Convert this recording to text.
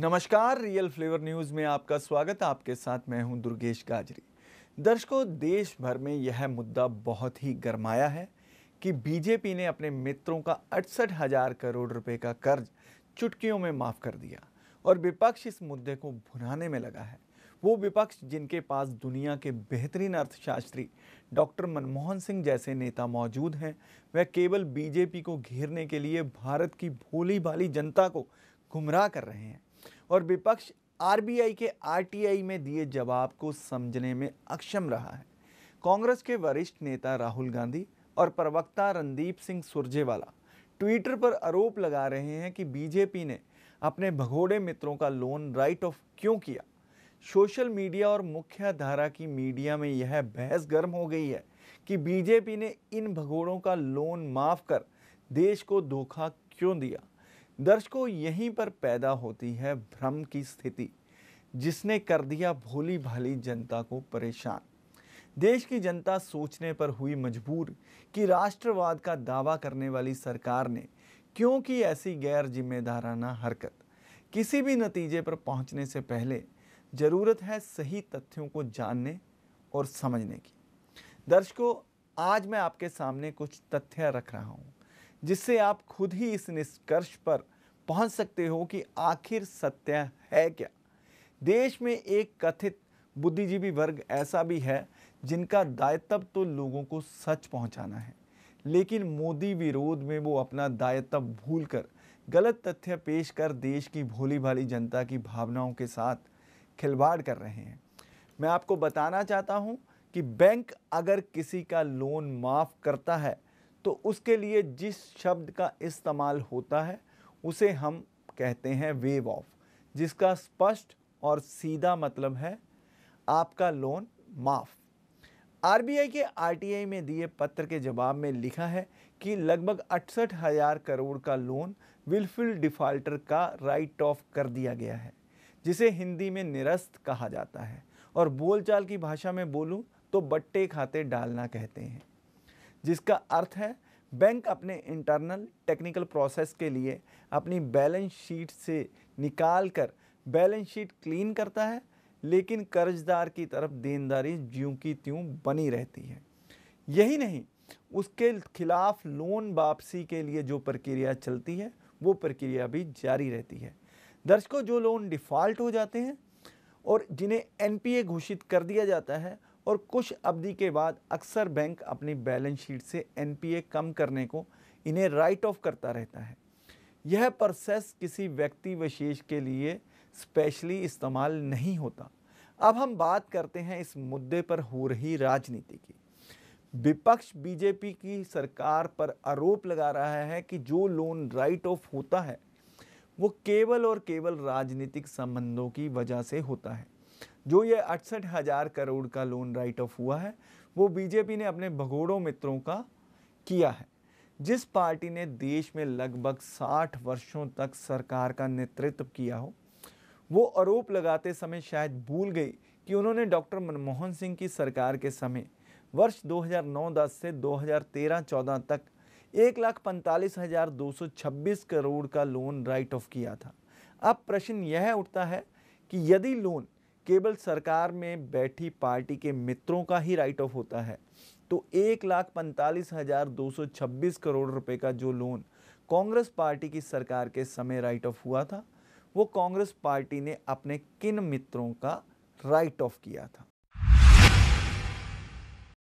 नमस्कार real flavour news में आपका स्वागत आपके साथ मैं हूं दुर्गेश गाजरी दर्शकों देश भर में यह मुद्दा बहुत ही गरमाया है कि बीजेपी ने अपने मित्रों का अड़सठ हज़ार करोड़ रुपए का कर्ज चुटकियों में माफ़ कर दिया और विपक्ष इस मुद्दे को भुनाने में लगा है वो विपक्ष जिनके पास दुनिया के बेहतरीन अर्थशास्त्री डॉक्टर मनमोहन सिंह जैसे नेता मौजूद हैं वह केवल बीजेपी को घेरने के लिए भारत की भोली भाली जनता को गुमराह कर रहे हैं और विपक्ष आरबीआई के आरटीआई में दिए जवाब को समझने में अक्षम रहा है कांग्रेस के वरिष्ठ नेता राहुल गांधी और प्रवक्ता रणदीप सिंह सुरजेवाला ट्विटर पर आरोप लगा रहे हैं कि बीजेपी ने अपने भगोड़े मित्रों का लोन राइट ऑफ क्यों किया सोशल मीडिया और मुख्य धारा की मीडिया में यह बहस गर्म हो गई है कि बीजेपी ने इन भगोड़ों का लोन माफ कर देश को धोखा क्यों दिया दर्शकों यहीं पर पैदा होती है भ्रम की स्थिति जिसने कर दिया भोली भाली जनता को परेशान देश की जनता सोचने पर हुई मजबूर कि राष्ट्रवाद का दावा करने वाली सरकार ने क्योंकि ऐसी गैर जिम्मेदाराना हरकत किसी भी नतीजे पर पहुंचने से पहले ज़रूरत है सही तथ्यों को जानने और समझने की दर्शकों आज मैं आपके सामने कुछ तथ्य रख रहा हूँ जिससे आप खुद ही इस निष्कर्ष पर पहुंच सकते हो कि आखिर सत्य है क्या देश में एक कथित बुद्धिजीवी वर्ग ऐसा भी है जिनका दायित्व तो लोगों को सच पहुंचाना है लेकिन मोदी विरोध में वो अपना दायित्व भूल कर गलत तथ्य पेश कर देश की भोली भाली जनता की भावनाओं के साथ खिलवाड़ कर रहे हैं मैं आपको बताना चाहता हूं कि बैंक अगर किसी का लोन माफ़ करता है तो उसके लिए जिस शब्द का इस्तेमाल होता है उसे हम कहते हैं वेव ऑफ जिसका स्पष्ट और सीधा मतलब है आपका लोन माफ़ आरबीआई के आरटीआई में दिए पत्र के जवाब में लिखा है कि लगभग अड़सठ हज़ार करोड़ का लोन विलफुल डिफ़ाल्टर का राइट ऑफ कर दिया गया है जिसे हिंदी में निरस्त कहा जाता है और बोलचाल की भाषा में बोलूँ तो बट्टे खाते डालना कहते हैं जिसका अर्थ है बैंक अपने इंटरनल टेक्निकल प्रोसेस के लिए अपनी बैलेंस शीट से निकाल कर बैलेंस शीट क्लीन करता है लेकिन कर्जदार की तरफ देनदारी ज्यों की त्यों बनी रहती है यही नहीं उसके खिलाफ लोन वापसी के लिए जो प्रक्रिया चलती है वो प्रक्रिया भी जारी रहती है दर्शकों जो लोन डिफ़ॉल्ट हो जाते हैं और जिन्हें एनपीए घोषित कर दिया जाता है और कुछ अवधि के बाद अक्सर बैंक अपनी बैलेंस शीट से एनपीए कम करने को इन्हें राइट ऑफ करता रहता है यह प्रोसेस किसी व्यक्ति विशेष के लिए स्पेशली इस्तेमाल नहीं होता अब हम बात करते हैं इस मुद्दे पर हो रही राजनीति की विपक्ष बीजेपी की सरकार पर आरोप लगा रहा है कि जो लोन राइट ऑफ होता है वो केवल और केवल राजनीतिक संबंधों की वजह से होता है जो ये अड़सठ हज़ार करोड़ का लोन राइट ऑफ हुआ है वो बीजेपी ने अपने भगोड़ों मित्रों का किया है जिस पार्टी ने देश में लगभग 60 वर्षों तक सरकार का नेतृत्व किया हो वो आरोप लगाते समय शायद भूल गई कि उन्होंने डॉक्टर मनमोहन सिंह की सरकार के समय वर्ष 2009-10 से 2013-14 तक एक लाख पैंतालीस हज़ार दो सौ छब्बीस करोड़ का लोन राइट ऑफ किया था अब प्रश्न यह उठता है कि यदि लोन केवल सरकार में बैठी पार्टी के मित्रों का ही राइट ऑफ होता है तो एक लाख पैंतालीस हज़ार दो सौ छब्बीस करोड़ रुपए का जो लोन कांग्रेस पार्टी की सरकार के समय राइट ऑफ हुआ था वो कांग्रेस पार्टी ने अपने किन मित्रों का राइट ऑफ किया था